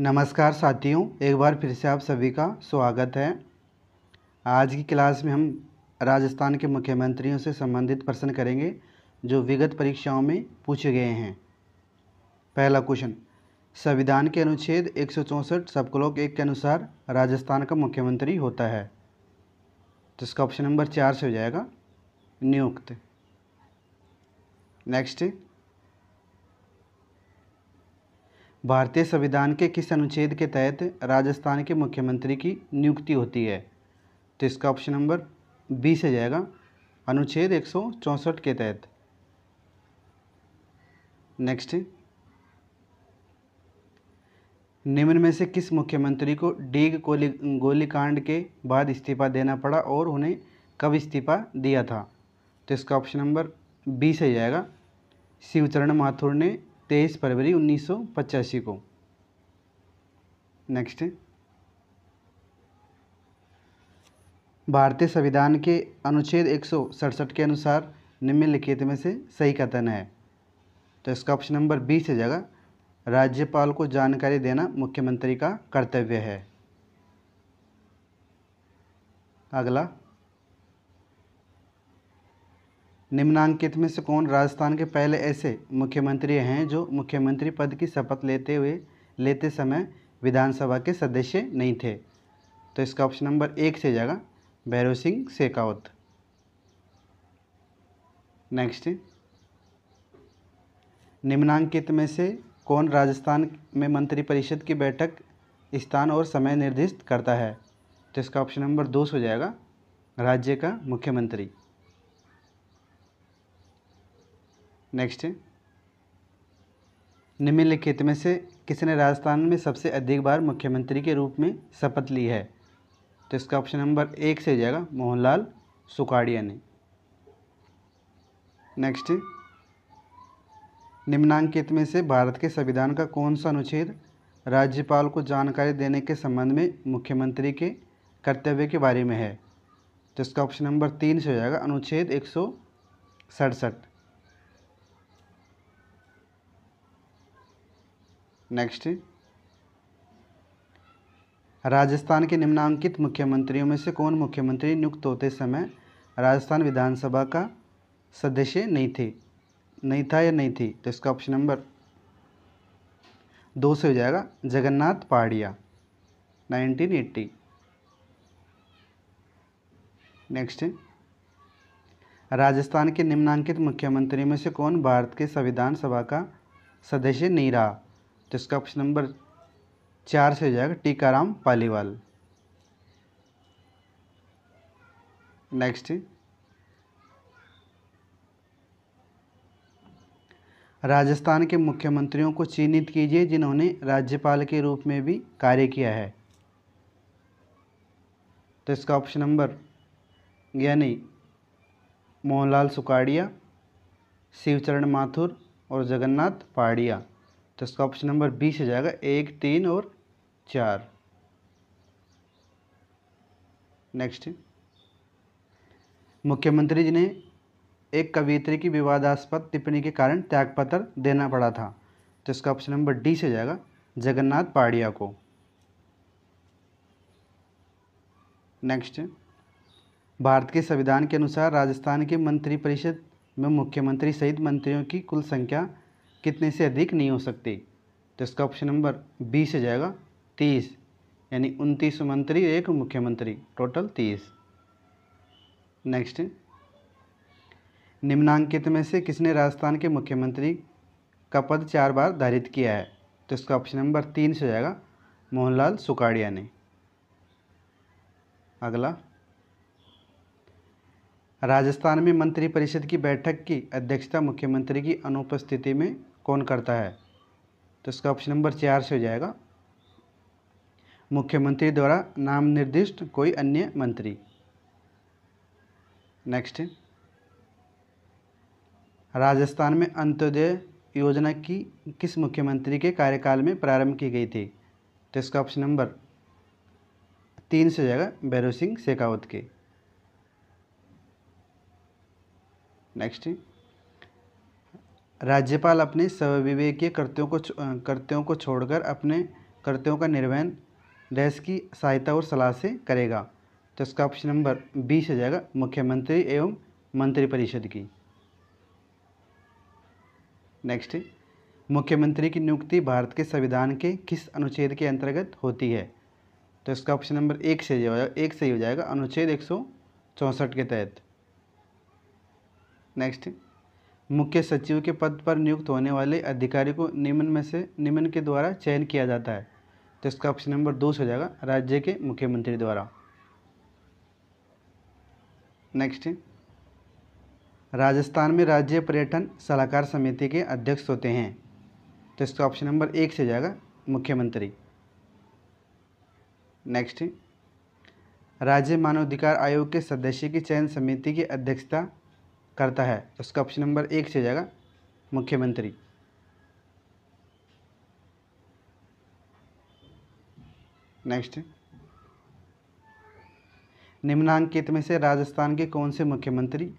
नमस्कार साथियों एक बार फिर से आप सभी का स्वागत है आज की क्लास में हम राजस्थान के मुख्यमंत्रियों से संबंधित प्रश्न करेंगे जो विगत परीक्षाओं में पूछे गए हैं पहला क्वेश्चन संविधान के अनुच्छेद एक सौ चौंसठ सबक्लॉक एक के अनुसार राजस्थान का मुख्यमंत्री होता है तो इसका ऑप्शन नंबर चार से हो जाएगा नियुक्त नेक्स्ट भारतीय संविधान के किस अनुच्छेद के तहत राजस्थान के मुख्यमंत्री की नियुक्ति होती है तो इसका ऑप्शन नंबर बी से जाएगा अनुच्छेद एक के तहत नेक्स्ट निम्न में से किस मुख्यमंत्री को डीग गोली गोलीकांड के बाद इस्तीफा देना पड़ा और उन्हें कब इस्तीफा दिया था तो इसका ऑप्शन नंबर बी से जाएगा शिवचरण माथुर ने तेईस फरवरी उन्नीस को नेक्स्ट भारतीय संविधान के अनुच्छेद एक के अनुसार निम्नलिखित में से सही कथन है तो इसका ऑप्शन नंबर बी से जगह राज्यपाल को जानकारी देना मुख्यमंत्री का कर्तव्य है अगला निम्नांकित में से कौन राजस्थान के पहले ऐसे मुख्यमंत्री हैं जो मुख्यमंत्री पद की शपथ लेते हुए लेते समय विधानसभा के सदस्य नहीं थे तो इसका ऑप्शन नंबर एक से जाएगा भैरव सिंह शेखावत नेक्स्ट निम्नांकित में से कौन राजस्थान में मंत्रिपरिषद की बैठक स्थान और समय निर्दिष्ट करता है तो इसका ऑप्शन नंबर दो हो जाएगा राज्य का मुख्यमंत्री नेक्स्ट निम्नलिखित में से किसने राजस्थान में सबसे अधिक बार मुख्यमंत्री के रूप में शपथ ली है तो इसका ऑप्शन नंबर एक से जाएगा मोहनलाल सुखाड़िया ने नेक्स्ट निम्नांकित में से भारत के संविधान का कौन सा अनुच्छेद राज्यपाल को जानकारी देने के संबंध में मुख्यमंत्री के कर्तव्य के बारे में है तो इसका ऑप्शन नंबर तीन से हो जाएगा अनुच्छेद एक सौ सड़सठ नेक्स्ट राजस्थान के निम्नांकित मुख्यमंत्रियों में से कौन मुख्यमंत्री नियुक्त होते समय राजस्थान विधानसभा का सदस्य नहीं थे नहीं था या नहीं थी तो इसका ऑप्शन नंबर दो से हो जाएगा जगन्नाथ नाइनटीन 1980 नेक्स्ट राजस्थान के निम्नांकित मुख्यमंत्रियों में से कौन भारत के संविधान सभा का सदस्य नहीं रहा तो इसका ऑप्शन नंबर चार से हो जाएगा टीकाराम पालीवाल नेक्स्ट राजस्थान के मुख्यमंत्रियों को चिन्हित कीजिए जिन्होंने राज्यपाल के रूप में भी कार्य किया है तो इसका ऑप्शन नंबर यानी मोहनलाल सुकाड़िया शिवचरण माथुर और जगन्नाथ पाड़िया तो इसका ऑप्शन नंबर बी से जाएगा एक तीन और चार नेक्स्ट मुख्यमंत्री जी ने एक कवित्री की विवादास्पद टिप्पणी के कारण त्यागपत्र देना पड़ा था तो इसका ऑप्शन नंबर डी से जाएगा जगन्नाथ पाड़िया को नेक्स्ट भारत के संविधान के अनुसार राजस्थान के मंत्रिपरिषद में मुख्यमंत्री सहित मंत्रियों की कुल संख्या कितने से अधिक नहीं हो सकती तो इसका ऑप्शन नंबर बी से जाएगा तीस यानी उनतीस मंत्री एक मुख्यमंत्री टोटल तीस नेक्स्ट निम्नांकित में से किसने राजस्थान के मुख्यमंत्री का पद चार बार धारित किया है तो इसका ऑप्शन नंबर तीन से जाएगा मोहनलाल सुकाड़िया ने अगला राजस्थान में मंत्रिपरिषद की बैठक की अध्यक्षता मुख्यमंत्री की अनुपस्थिति में कौन करता है तो इसका ऑप्शन नंबर चार से हो जाएगा मुख्यमंत्री द्वारा नाम निर्दिष्ट कोई अन्य मंत्री नेक्स्ट राजस्थान में अंत्योदय योजना की किस मुख्यमंत्री के कार्यकाल में प्रारंभ की गई थी तो इसका ऑप्शन नंबर तीन से जाएगा भैरव सिंह शेखावत के नेक्स्ट राज्यपाल अपने स्वविवेकीय कर्तव्यों को कर्तव्यों को छोड़कर अपने कर्तव्यों का निर्वहन देश की सहायता और सलाह से करेगा तो इसका ऑप्शन नंबर बीस हो जाएगा मुख्यमंत्री एवं मंत्रिपरिषद की नेक्स्ट मुख्यमंत्री की नियुक्ति भारत के संविधान के किस अनुच्छेद के अंतर्गत होती है तो इसका ऑप्शन नंबर एक से हो जाएगा एक सही हो जाएगा अनुच्छेद एक के तहत नेक्स्ट मुख्य सचिव के पद पर नियुक्त होने वाले अधिकारी को निम्न में से निम्न के द्वारा चयन किया जाता है तो इसका ऑप्शन नंबर दो हो जाएगा राज्य के मुख्यमंत्री द्वारा नेक्स्ट राजस्थान में राज्य पर्यटन सलाहकार समिति के अध्यक्ष होते हैं तो इसका ऑप्शन नंबर एक से जाएगा मुख्यमंत्री नेक्स्ट राज्य मानवाधिकार आयोग के सदस्य की चयन समिति की अध्यक्षता करता है उसका ऑप्शन नंबर एक से जाएगा मुख्यमंत्री नेक्स्ट निम्नांकित में से राजस्थान के कौन से मुख्यमंत्री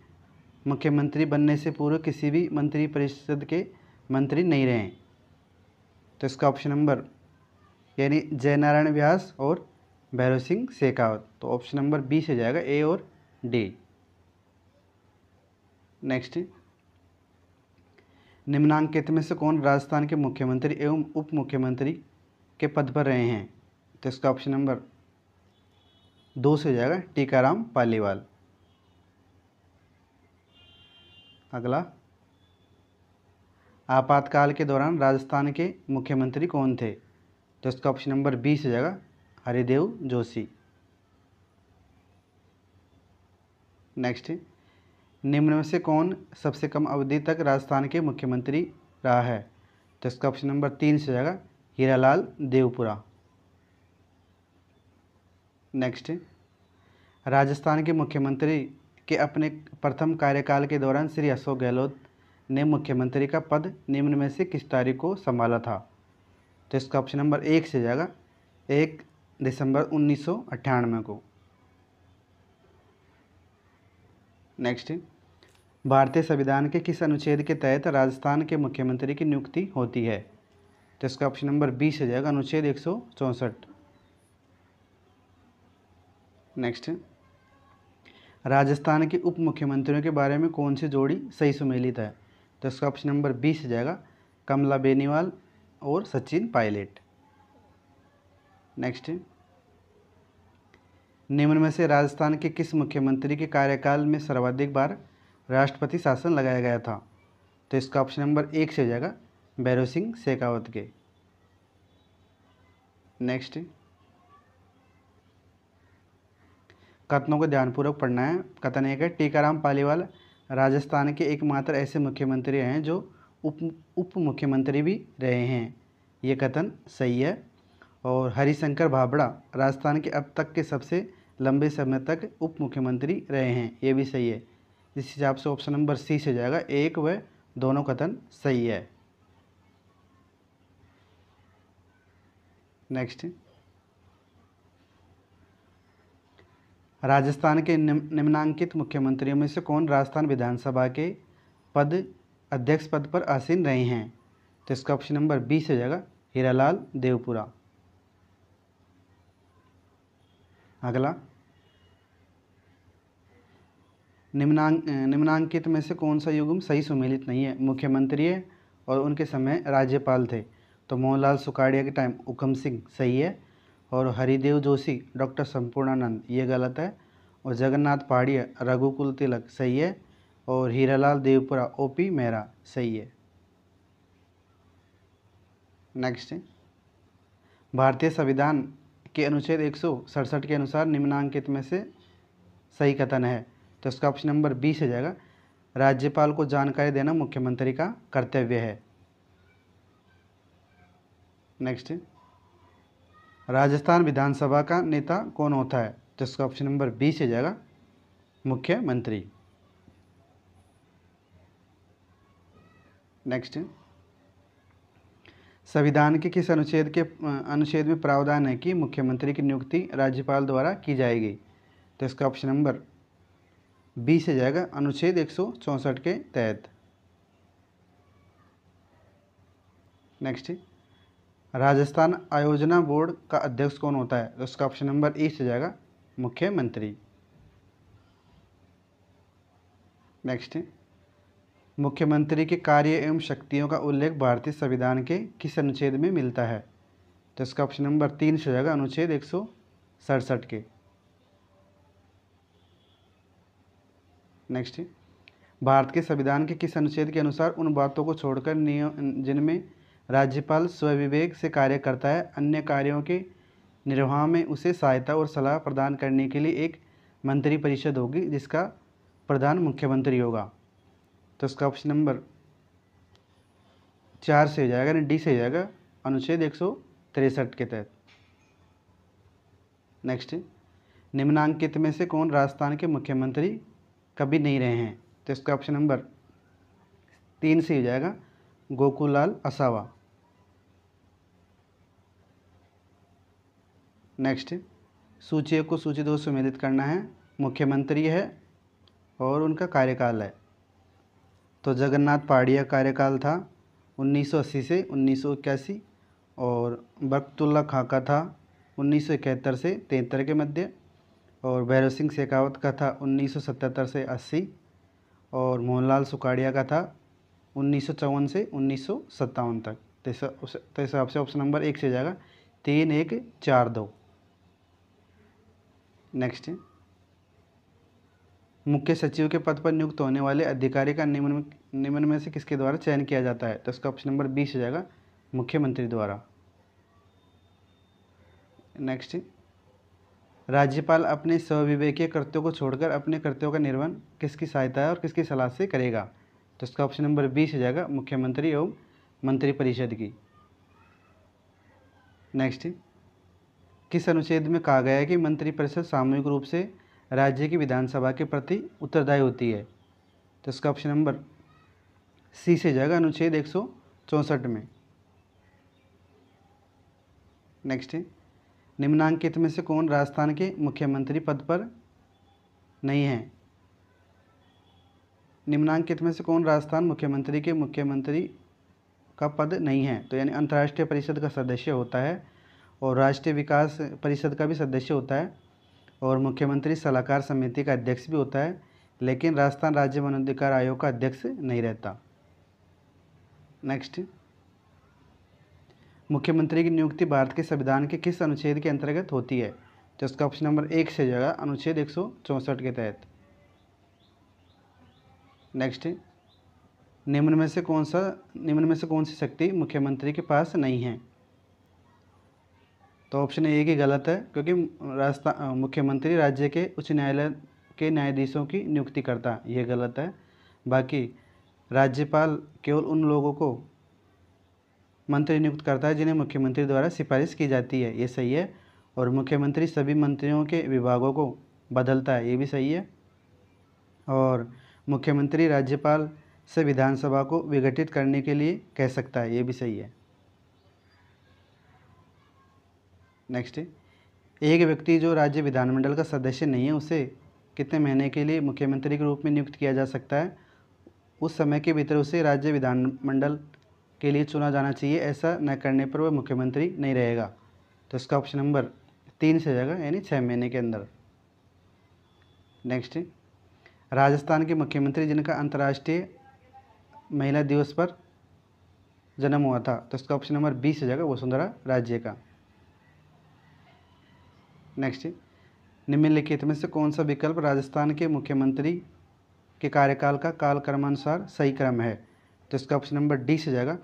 मुख्यमंत्री बनने से पूर्व किसी भी मंत्री परिषद के मंत्री नहीं रहे तो इसका ऑप्शन नंबर यानी जयनारायण व्यास और भैरव सिंह शेखावत तो ऑप्शन नंबर बी से जाएगा ए और डी नेक्स्ट निम्नांकित में से कौन राजस्थान के मुख्यमंत्री एवं उप मुख्यमंत्री के पद पर रहे हैं तो इसका ऑप्शन नंबर दो से हो जाएगा टीकाराम पालीवाल अगला आपातकाल के दौरान राजस्थान के मुख्यमंत्री कौन थे तो इसका ऑप्शन नंबर बीस हो जाएगा हरिदेव जोशी नेक्स्ट निम्न में से कौन सबसे कम अवधि तक राजस्थान के मुख्यमंत्री रहा है तो इसका ऑप्शन नंबर तीन से जाएगा हीरालाल देवपुरा नेक्स्ट राजस्थान के मुख्यमंत्री के अपने प्रथम कार्यकाल के दौरान श्री अशोक गहलोत ने मुख्यमंत्री का पद निम्न में से किस तारीख को संभाला था तो इसका ऑप्शन नंबर एक से जाएगा एक दिसंबर उन्नीस को नेक्स्ट भारतीय संविधान के किस अनुच्छेद के तहत राजस्थान के मुख्यमंत्री की नियुक्ति होती है तो इसका ऑप्शन नंबर बीस हो जाएगा अनुच्छेद एक सौ चौंसठ नेक्स्ट राजस्थान के उप मुख्यमंत्रियों के बारे में कौन सी जोड़ी सही सुमेलित है तो इसका ऑप्शन नंबर बीस हो जाएगा कमला बेनीवाल और सचिन पायलट नेक्स्ट निम्न में से राजस्थान के किस मुख्यमंत्री के कार्यकाल में सर्वाधिक बार राष्ट्रपति शासन लगाया गया था तो इसका ऑप्शन नंबर एक से हो जाएगा बैरो सिंह शेखावत के नेक्स्ट कथनों को ध्यानपूर्वक पढ़ना है कथन एक है टीकाराम पालीवाल राजस्थान के एकमात्र ऐसे मुख्यमंत्री हैं जो उप उप मुख्यमंत्री भी रहे हैं ये कथन सही है और हरिशंकर भाभड़ा राजस्थान के अब तक के सबसे लंबे समय तक उप मुख्यमंत्री रहे हैं ये भी सही है इस हिसाब से ऑप्शन नंबर सी से जाएगा एक व दोनों कथन सही है नेक्स्ट राजस्थान के निम्नांकित मुख्यमंत्रियों में से कौन राजस्थान विधानसभा के पद अध्यक्ष पद पर आसीन रहे हैं तो इसका ऑप्शन नंबर बी से जाएगा हीरालाल देवपुरा अगला निम्नांक निम्नांकित में से कौन सा युगम सही सुमेलित नहीं है मुख्यमंत्री है और उनके समय राज्यपाल थे तो मोहनलाल सुखाड़िया के टाइम उकम सिंह सही है और हरिदेव जोशी डॉक्टर संपूर्णानंद ये गलत है और जगन्नाथ पहाड़िया रघुकुल तिलक सही है और हीरालाल देवपुरा ओ पी मेहरा सही है नेक्स्ट भारतीय संविधान के अनुच्छेद एक के अनुसार निम्नांकित में से सही कथन है तो इसका ऑप्शन नंबर बी से जाएगा राज्यपाल को जानकारी देना मुख्यमंत्री का कर्तव्य है नेक्स्ट राजस्थान विधानसभा का नेता कौन होता है तो इसका ऑप्शन नंबर बीस से जाएगा मुख्यमंत्री नेक्स्ट संविधान के किस अनुच्छेद के अनुच्छेद में प्रावधान है कि मुख्यमंत्री की नियुक्ति राज्यपाल द्वारा की जाएगी तो इसका ऑप्शन नंबर बी से जाएगा अनुच्छेद एक के तहत नेक्स्ट राजस्थान आयोजना बोर्ड का अध्यक्ष कौन होता है तो इसका ऑप्शन नंबर ई से जाएगा मुख्यमंत्री नेक्स्ट मुख्यमंत्री के कार्य एवं शक्तियों का उल्लेख भारतीय संविधान के किस अनुच्छेद में मिलता है तो इसका ऑप्शन नंबर तीन से हो जाएगा अनुच्छेद एक सौ सड़सठ के नेक्स्ट भारत के संविधान के किस अनुच्छेद के अनुसार उन बातों को छोड़कर नियम जिनमें राज्यपाल स्वविवेक से कार्य करता है अन्य कार्यों के निर्वाह में उसे सहायता और सलाह प्रदान करने के लिए एक मंत्रिपरिषद होगी जिसका प्रधान मुख्यमंत्री होगा तो इसका ऑप्शन नंबर चार से हो जाएगा यानी डी से हो जाएगा अनुच्छेद एक सौ तिरसठ के तहत नेक्स्ट निम्नांकित में से कौन राजस्थान के मुख्यमंत्री कभी नहीं रहे हैं तो इसका ऑप्शन नंबर तीन से हो जाएगा गोकुलाल असावा नेक्स्ट सूची को सूची दो सम्मिलित करना है मुख्यमंत्री है और उनका कार्यकाल है तो जगन्नाथ पहाड़िया कार्यकाल था 1980 से उन्नीस और बरकतुल्ला खां का था उन्नीस से तिहत्तर के मध्य और भैरव सिंह शेखावत का था 1977 से 80 और मोहनलाल सुखाड़िया का था उन्नीस से उन्नीस तक तो, तो इस हिसाब से ऑप्शन नंबर एक से जाएगा तीन एक चार दो नेक्स्ट मुख्य सचिव के पद पर नियुक्त होने वाले अधिकारी का निम्न निम्न में से किसके द्वारा चयन किया जाता है तो इसका ऑप्शन नंबर बीस हो जाएगा मुख्यमंत्री द्वारा नेक्स्ट राज्यपाल अपने स्विवेकीय कृत्यों को छोड़कर अपने कृत्यों का निर्वहन किसकी सहायता और किसकी सलाह से करेगा तो इसका ऑप्शन नंबर बीस हो जाएगा मुख्यमंत्री एवं मंत्रिपरिषद की नेक्स्ट किस अनुच्छेद में कहा गया है कि मंत्रिपरिषद सामूहिक रूप से राज्य की विधानसभा के प्रति उत्तरदायी होती है तो इसका ऑप्शन नंबर सी से जाएगा अनुच्छेद एक सौ चौंसठ में नेक्स्ट है निम्नांकित में से कौन राजस्थान के मुख्यमंत्री पद पर नहीं है निम्नांकित में से कौन राजस्थान मुख्यमंत्री के मुख्यमंत्री का पद नहीं है तो यानी अंतर्राष्ट्रीय परिषद का सदस्य होता है और राष्ट्रीय विकास परिषद का भी सदस्य होता है और मुख्यमंत्री सलाहकार समिति का अध्यक्ष भी होता है लेकिन राजस्थान राज्य वनाधिकार आयोग का अध्यक्ष नहीं रहता नेक्स्ट मुख्यमंत्री की नियुक्ति भारत के संविधान के किस अनुच्छेद के अंतर्गत होती है तो इसका ऑप्शन नंबर एक से जगह अनुच्छेद एक के तहत नेक्स्ट निम्न में से कौन सा निम्न में से कौन सी शक्ति मुख्यमंत्री के पास नहीं है तो ऑप्शन ए ही गलत है क्योंकि रास्ता मुख्यमंत्री राज्य के उच्च न्यायालय के न्यायाधीशों की नियुक्ति करता है ये गलत है बाकी राज्यपाल केवल उन लोगों को मंत्री नियुक्त करता है जिन्हें मुख्यमंत्री द्वारा सिफारिश की जाती है ये सही है और मुख्यमंत्री सभी मंत्रियों के विभागों को बदलता है ये भी सही है और मुख्यमंत्री राज्यपाल से विधानसभा को विघटित करने के लिए कह सकता है ये भी सही है नेक्स्ट एक व्यक्ति जो राज्य विधानमंडल का सदस्य नहीं है उसे कितने महीने के लिए मुख्यमंत्री के रूप में नियुक्त किया जा सकता है उस समय के भीतर उसे राज्य विधानमंडल के लिए चुना जाना चाहिए ऐसा न करने पर वह मुख्यमंत्री नहीं रहेगा तो इसका ऑप्शन नंबर तीन से जाएगा यानी छः महीने के अंदर नेक्स्ट राजस्थान के मुख्यमंत्री जिनका अंतर्राष्ट्रीय महिला दिवस पर जन्म हुआ था तो इसका ऑप्शन नंबर बीस से जाएगा वसुंधरा राज्य का नेक्स्ट निम्नलिखित में से कौन सा विकल्प राजस्थान के मुख्यमंत्री के कार्यकाल का कालक्रमानुसार सही क्रम है तो इसका ऑप्शन नंबर डी से जाएगा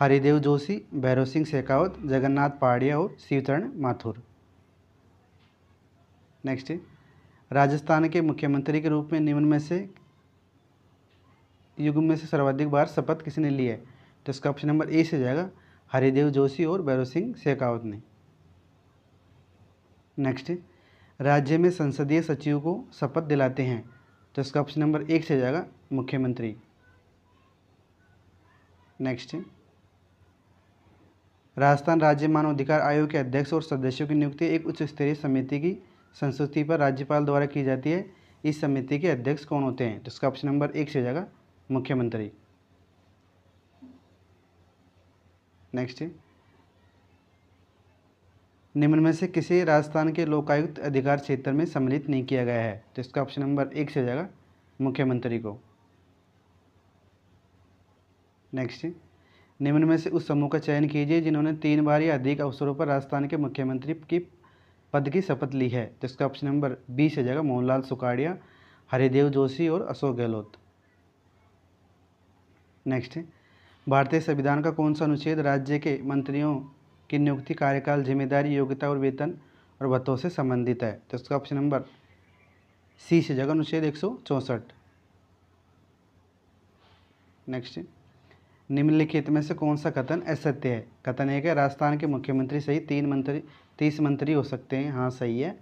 हरिदेव जोशी भैरव सिंह शेखावत जगन्नाथ पहाड़िया और शिवचरण माथुर नेक्स्ट राजस्थान के मुख्यमंत्री के रूप में निम्न में से युग में से सर्वाधिक बार शपथ किसने ली है तो इसका ऑप्शन नंबर ए से जाएगा हरिदेव जोशी और भैरव सिंह शेखावत ने नेक्स्ट राज्य में संसदीय सचिव को शपथ दिलाते हैं तो इसका ऑप्शन नंबर एक से जाएगा मुख्यमंत्री नेक्स्ट राजस्थान राज्य मानवाधिकार आयोग के अध्यक्ष और सदस्यों की नियुक्ति एक उच्च स्तरीय समिति की संस्तुति पर राज्यपाल द्वारा की जाती है इस समिति के अध्यक्ष कौन होते हैं तो इसका ऑप्शन नंबर एक से जाएगा मुख्यमंत्री नेक्स्ट निम्न में से किसी राजस्थान के लोकायुक्त अधिकार क्षेत्र में सम्मिलित नहीं किया गया है तो इसका ऑप्शन नंबर एक से जाएगा मुख्यमंत्री को नेक्स्ट निम्न में से उस समूह का चयन कीजिए जिन्होंने तीन बार या अधिक अवसरों पर राजस्थान के मुख्यमंत्री की पद की शपथ ली है तो इसका ऑप्शन नंबर बी से जाएगा मोहनलाल सुखाड़िया हरिदेव जोशी और अशोक गहलोत नेक्स्ट भारतीय संविधान का कौन सा अनुच्छेद राज्य के मंत्रियों की नियुक्ति कार्यकाल जिम्मेदारी योग्यता और वेतन और भत्तों से संबंधित है तो इसका ऑप्शन नंबर सी से जगह अनुच्छेद एक सौ चौंसठ नेक्स्ट निम्नलिखित में से कौन सा कथन असत्य है कथन एक है राजस्थान के मुख्यमंत्री सहित तीन मंत्री तीस मंत्री हो सकते हैं हाँ सही है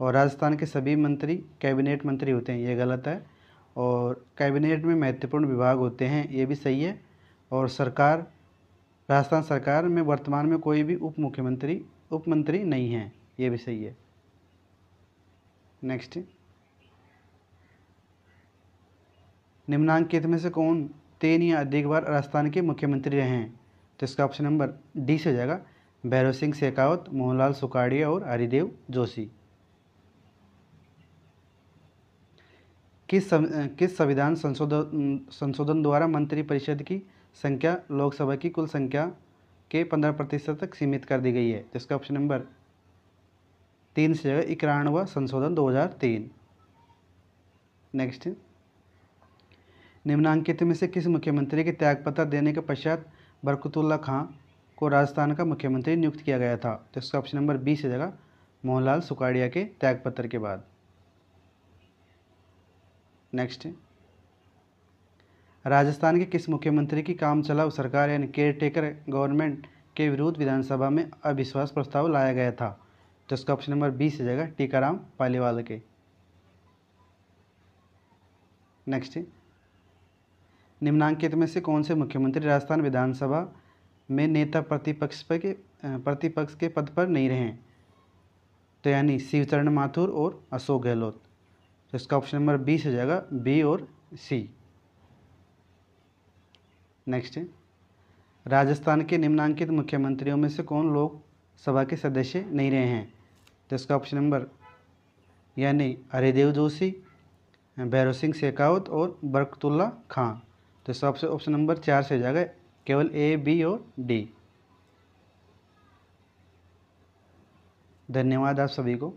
और राजस्थान के सभी मंत्री कैबिनेट मंत्री होते हैं ये गलत है और कैबिनेट में महत्वपूर्ण विभाग होते हैं ये भी सही है और सरकार राजस्थान सरकार में वर्तमान में कोई भी उप मुख्यमंत्री उपमंत्री नहीं है ये भी सही है नेक्स्ट निम्नांकित में से कौन तीन या अधिक बार राजस्थान के मुख्यमंत्री रहे हैं तो इसका ऑप्शन नंबर डी से हो जाएगा भैरव सिंह शेखावत मोहनलाल सुखाड़िया और हरिदेव जोशी किस किस संविधान संशोधन संशोधन द्वारा मंत्रिपरिषद की संख्या लोकसभा की कुल संख्या के पंद्रह प्रतिशत तक सीमित कर दी गई है तो इसका ऑप्शन नंबर तीन से जगह इक्यानवा संशोधन 2003 नेक्स्ट निम्नांकित में से किस मुख्यमंत्री के त्यागपत्र देने के पश्चात बरकतुल्ला खां को राजस्थान का मुख्यमंत्री नियुक्त किया गया था तो इसका ऑप्शन नंबर बी से जगह मोहनलाल सुकाड़िया के त्यागपत्र के बाद नेक्स्ट राजस्थान के किस मुख्यमंत्री की काम चलाऊ सरकार यानी केयर टेकर गवर्नमेंट के विरुद्ध विधानसभा में अविश्वास प्रस्ताव लाया गया था तो इसका ऑप्शन नंबर बीस हो जाएगा टीकाराम पालीवाल के नेक्स्ट निम्नांकित में से कौन से मुख्यमंत्री राजस्थान विधानसभा में नेता प्रतिपक्ष पर के प्रतिपक्ष के पद पर नहीं रहे तो यानी शिवचरण माथुर और अशोक गहलोत तो इसका ऑप्शन नंबर बी से जाएगा बी और सी नेक्स्ट राजस्थान के निम्नांकित मुख्यमंत्रियों में से कौन लोग सभा के सदस्य नहीं रहे हैं तो इसका ऑप्शन नंबर यानी हरिदेव जोशी भैरव सिंह शेखावत और बरकतुल्ला खां तो इसका ऑप्शन ऑप्शन नंबर चार से जाएगा केवल ए बी और डी धन्यवाद आप सभी को